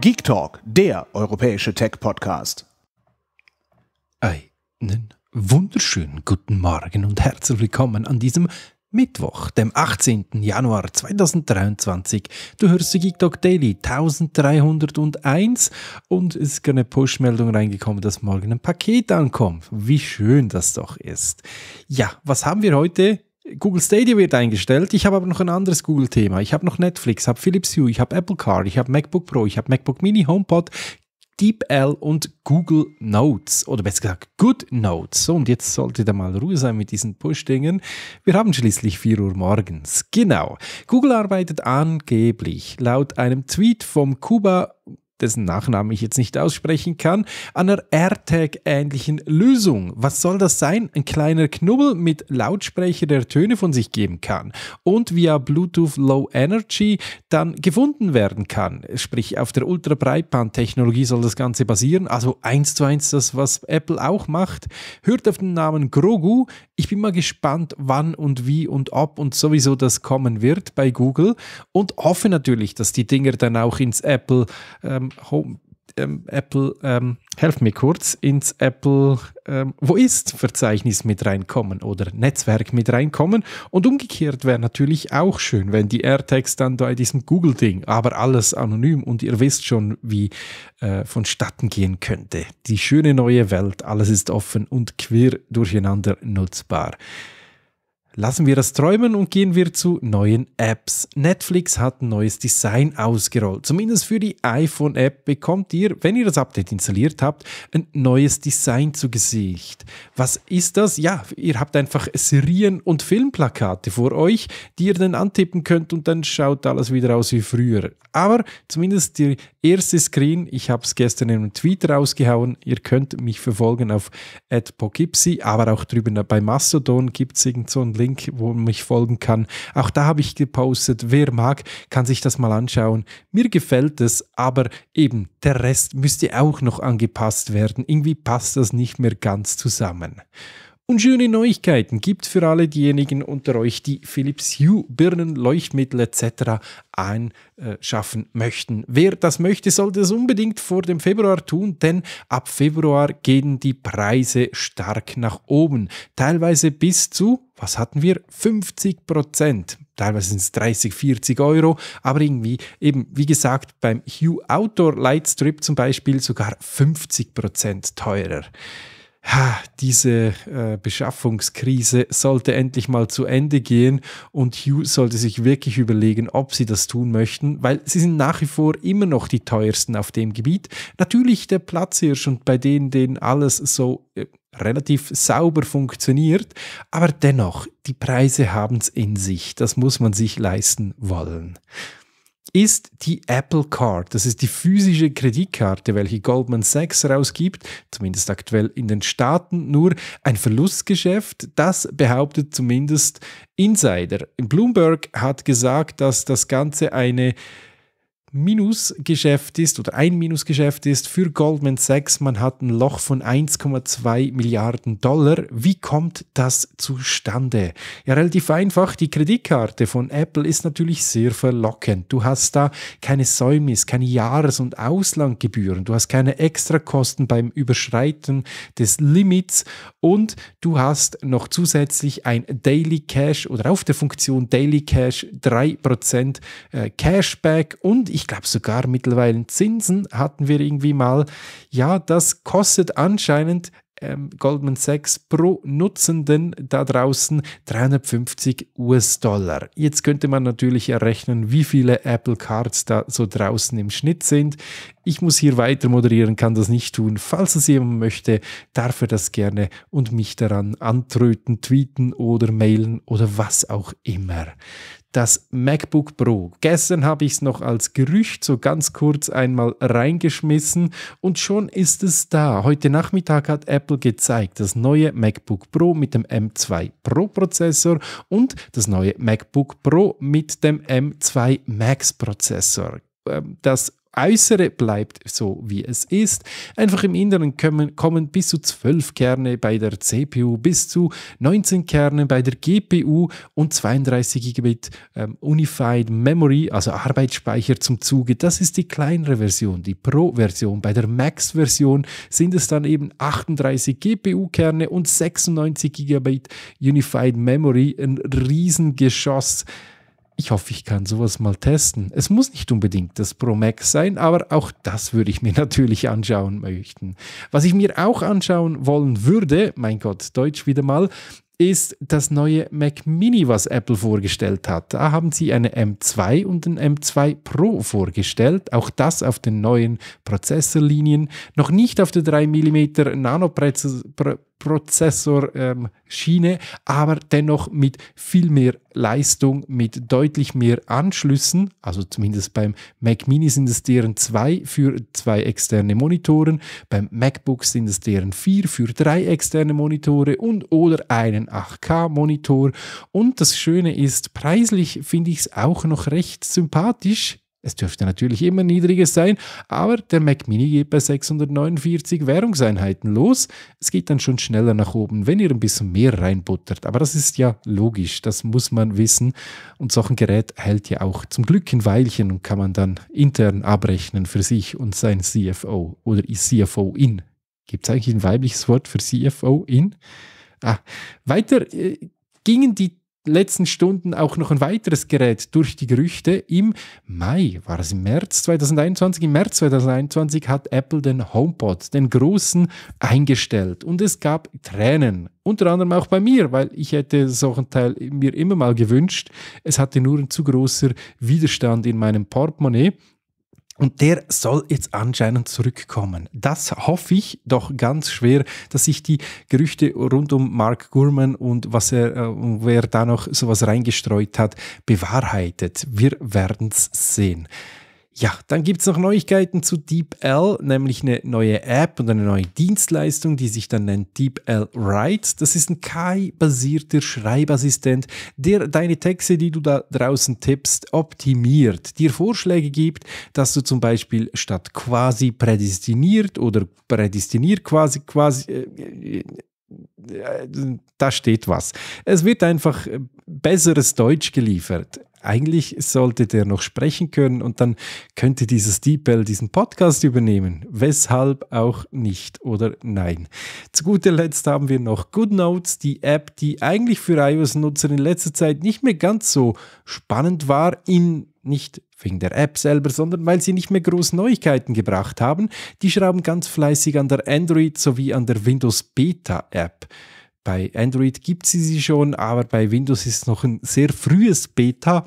Geek Talk, der europäische Tech-Podcast. Einen wunderschönen guten Morgen und herzlich willkommen an diesem Mittwoch, dem 18. Januar 2023. Du hörst die Geek Talk Daily 1301 und es ist eine Push-Meldung reingekommen, dass morgen ein Paket ankommt. Wie schön das doch ist. Ja, was haben wir heute? Google Stadia wird eingestellt. Ich habe aber noch ein anderes Google-Thema. Ich habe noch Netflix, habe Philips Hue, ich habe Apple Car, ich habe MacBook Pro, ich habe MacBook Mini, HomePod, DeepL und Google Notes oder besser gesagt Good Notes. So, und jetzt sollte da mal Ruhe sein mit diesen Push-Dingen. Wir haben schließlich 4 Uhr morgens. Genau. Google arbeitet angeblich laut einem Tweet vom Kuba dessen Nachnamen ich jetzt nicht aussprechen kann, einer AirTag-ähnlichen Lösung. Was soll das sein? Ein kleiner Knubbel mit Lautsprecher, der Töne von sich geben kann und via Bluetooth Low Energy dann gefunden werden kann. Sprich, auf der Ultrabreitband-Technologie soll das Ganze basieren. Also eins zu eins das, was Apple auch macht. Hört auf den Namen Grogu. Ich bin mal gespannt, wann und wie und ob und sowieso das kommen wird bei Google und hoffe natürlich, dass die Dinger dann auch ins Apple ähm, ähm, Home, ähm, Apple, ähm, helf mir kurz, ins Apple ähm, Wo ist-Verzeichnis mit reinkommen oder Netzwerk mit reinkommen. Und umgekehrt wäre natürlich auch schön, wenn die AirTags dann bei diesem Google-Ding, aber alles anonym und ihr wisst schon, wie äh, vonstatten gehen könnte. Die schöne neue Welt, alles ist offen und quer durcheinander nutzbar. Lassen wir das träumen und gehen wir zu neuen Apps. Netflix hat ein neues Design ausgerollt. Zumindest für die iPhone-App bekommt ihr, wenn ihr das Update installiert habt, ein neues Design zu Gesicht. Was ist das? Ja, ihr habt einfach Serien- und Filmplakate vor euch, die ihr dann antippen könnt und dann schaut alles wieder aus wie früher. Aber zumindest die erste Screen, ich habe es gestern in einem Tweet rausgehauen, ihr könnt mich verfolgen auf @pokipsi, aber auch drüben bei Mastodon gibt es irgend so einen Link Link, wo man mich folgen kann. Auch da habe ich gepostet. Wer mag, kann sich das mal anschauen. Mir gefällt es, aber eben der Rest müsste auch noch angepasst werden. Irgendwie passt das nicht mehr ganz zusammen. Und schöne Neuigkeiten gibt für alle diejenigen unter euch, die Philips Hue Birnen, Leuchtmittel etc. einschaffen äh, möchten. Wer das möchte, sollte es unbedingt vor dem Februar tun, denn ab Februar gehen die Preise stark nach oben. Teilweise bis zu, was hatten wir, 50 Prozent teilweise sind es 30, 40 Euro, aber irgendwie eben, wie gesagt, beim Hue Outdoor Lightstrip zum Beispiel sogar 50 Prozent teurer ha, diese äh, Beschaffungskrise sollte endlich mal zu Ende gehen und Hugh sollte sich wirklich überlegen, ob sie das tun möchten, weil sie sind nach wie vor immer noch die teuersten auf dem Gebiet. Natürlich der Platzhirsch und bei denen, denen alles so äh, relativ sauber funktioniert, aber dennoch, die Preise haben es in sich, das muss man sich leisten wollen ist die Apple Card. Das ist die physische Kreditkarte, welche Goldman Sachs rausgibt, zumindest aktuell in den Staaten, nur ein Verlustgeschäft. Das behauptet zumindest Insider. Bloomberg hat gesagt, dass das Ganze eine Minusgeschäft ist oder ein Minusgeschäft ist für Goldman Sachs. Man hat ein Loch von 1,2 Milliarden Dollar. Wie kommt das zustande? Ja, relativ einfach. Die Kreditkarte von Apple ist natürlich sehr verlockend. Du hast da keine Säumnis, keine Jahres- und Auslandgebühren. Du hast keine Extrakosten beim Überschreiten des Limits und du hast noch zusätzlich ein Daily Cash oder auf der Funktion Daily Cash 3% äh, Cashback und ich ich glaube sogar mittlerweile Zinsen hatten wir irgendwie mal. Ja, das kostet anscheinend ähm, Goldman Sachs pro Nutzenden da draußen 350 US-Dollar. Jetzt könnte man natürlich errechnen, wie viele Apple Cards da so draußen im Schnitt sind. Ich muss hier weiter moderieren, kann das nicht tun. Falls es jemand möchte, darf er das gerne und mich daran antröten, tweeten oder mailen oder was auch immer das MacBook Pro. Gestern habe ich es noch als Gerücht so ganz kurz einmal reingeschmissen und schon ist es da. Heute Nachmittag hat Apple gezeigt, das neue MacBook Pro mit dem M2 Pro Prozessor und das neue MacBook Pro mit dem M2 Max Prozessor. Ähm, das Äußere bleibt so, wie es ist. Einfach im Inneren kommen, kommen bis zu 12 Kerne bei der CPU, bis zu 19 Kerne bei der GPU und 32 GB ähm, Unified Memory, also Arbeitsspeicher zum Zuge. Das ist die kleinere Version, die Pro-Version. Bei der Max-Version sind es dann eben 38 GPU-Kerne und 96 GB Unified Memory. Ein Riesengeschoss. Ich hoffe, ich kann sowas mal testen. Es muss nicht unbedingt das Pro Max sein, aber auch das würde ich mir natürlich anschauen möchten. Was ich mir auch anschauen wollen würde, mein Gott, Deutsch wieder mal, ist das neue Mac Mini, was Apple vorgestellt hat. Da haben sie eine M2 und ein M2 Pro vorgestellt. Auch das auf den neuen Prozessorlinien. Noch nicht auf der 3 mm Nanoprozessor. Prozessor-Schiene, ähm, aber dennoch mit viel mehr Leistung, mit deutlich mehr Anschlüssen. Also zumindest beim Mac Mini sind es deren zwei für zwei externe Monitoren, beim MacBook sind es deren vier für drei externe Monitore und oder einen 8K-Monitor. Und das Schöne ist, preislich finde ich es auch noch recht sympathisch. Es dürfte natürlich immer niedriges sein, aber der Mac Mini geht bei 649 Währungseinheiten los. Es geht dann schon schneller nach oben, wenn ihr ein bisschen mehr reinbuttert. Aber das ist ja logisch, das muss man wissen. Und so ein Gerät hält ja auch zum Glück ein Weilchen und kann man dann intern abrechnen für sich und sein CFO oder CFO in. Gibt es eigentlich ein weibliches Wort für CFO in? Ah, weiter äh, gingen die letzten Stunden auch noch ein weiteres Gerät durch die Gerüchte. Im Mai, war es im März 2021? Im März 2021 hat Apple den HomePod, den großen, eingestellt. Und es gab Tränen. Unter anderem auch bei mir, weil ich hätte so einen Teil mir immer mal gewünscht. Es hatte nur ein zu großer Widerstand in meinem Portemonnaie. Und der soll jetzt anscheinend zurückkommen. Das hoffe ich doch ganz schwer, dass sich die Gerüchte rund um Mark Gurman und was er, äh, wer da noch sowas reingestreut hat, bewahrheitet. Wir werden's sehen. Ja, dann gibt es noch Neuigkeiten zu DeepL, nämlich eine neue App und eine neue Dienstleistung, die sich dann nennt DeepL Write. Das ist ein KI-basierter Schreibassistent, der deine Texte, die du da draußen tippst, optimiert, dir Vorschläge gibt, dass du zum Beispiel statt quasi prädestiniert oder prädestiniert quasi quasi äh, äh, äh da steht was. Es wird einfach äh, besseres Deutsch geliefert eigentlich sollte der noch sprechen können und dann könnte dieses DeepL diesen Podcast übernehmen. Weshalb auch nicht oder nein. Zu guter Letzt haben wir noch GoodNotes, die App, die eigentlich für iOS-Nutzer in letzter Zeit nicht mehr ganz so spannend war in nicht wegen der App selber, sondern weil sie nicht mehr groß Neuigkeiten gebracht haben. Die schrauben ganz fleißig an der Android sowie an der Windows Beta App. Bei Android gibt sie sie schon, aber bei Windows ist noch ein sehr frühes Beta.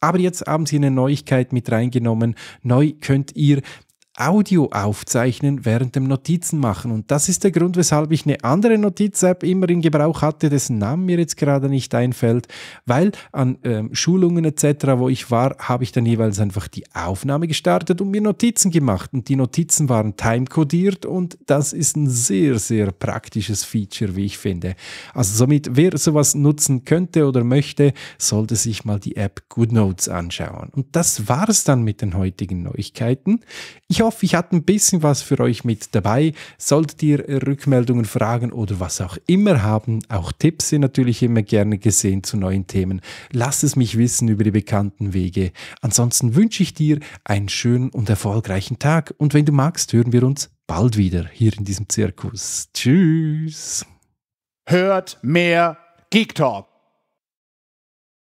Aber jetzt haben sie eine Neuigkeit mit reingenommen. Neu könnt ihr Audio aufzeichnen während dem Notizen machen. Und das ist der Grund, weshalb ich eine andere Notiz-App immer in Gebrauch hatte, dessen Namen mir jetzt gerade nicht einfällt, weil an ähm, Schulungen etc., wo ich war, habe ich dann jeweils einfach die Aufnahme gestartet und mir Notizen gemacht. Und die Notizen waren timecodiert und das ist ein sehr, sehr praktisches Feature, wie ich finde. Also somit, wer sowas nutzen könnte oder möchte, sollte sich mal die App GoodNotes anschauen. Und das war es dann mit den heutigen Neuigkeiten. Ich hoffe, ich hatte ein bisschen was für euch mit dabei. Solltet ihr Rückmeldungen, Fragen oder was auch immer haben, auch Tipps sind natürlich immer gerne gesehen zu neuen Themen. Lasst es mich wissen über die bekannten Wege. Ansonsten wünsche ich dir einen schönen und erfolgreichen Tag und wenn du magst, hören wir uns bald wieder hier in diesem Zirkus. Tschüss. Hört mehr Geek Talk.